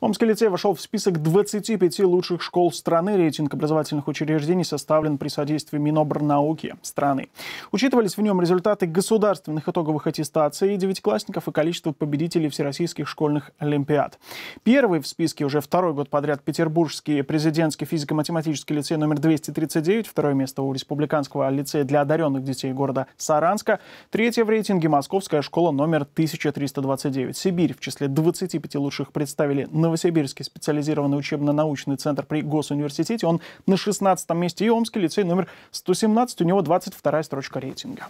Омский лицей вошел в список 25 лучших школ страны. Рейтинг образовательных учреждений составлен при содействии Минобрнауки страны. Учитывались в нем результаты государственных итоговых аттестаций девятиклассников и количество победителей всероссийских школьных олимпиад. Первый в списке уже второй год подряд Петербургский президентский физико-математический лицей номер 239, второе место у Республиканского лицея для одаренных детей города Саранска, третье в рейтинге Московская школа номер 1329. Сибирь в числе 25 лучших представили на Новосибирский специализированный учебно-научный центр при Госуниверситете. Он на 16 месте и Омский лицей номер 117. У него 22 строчка рейтинга.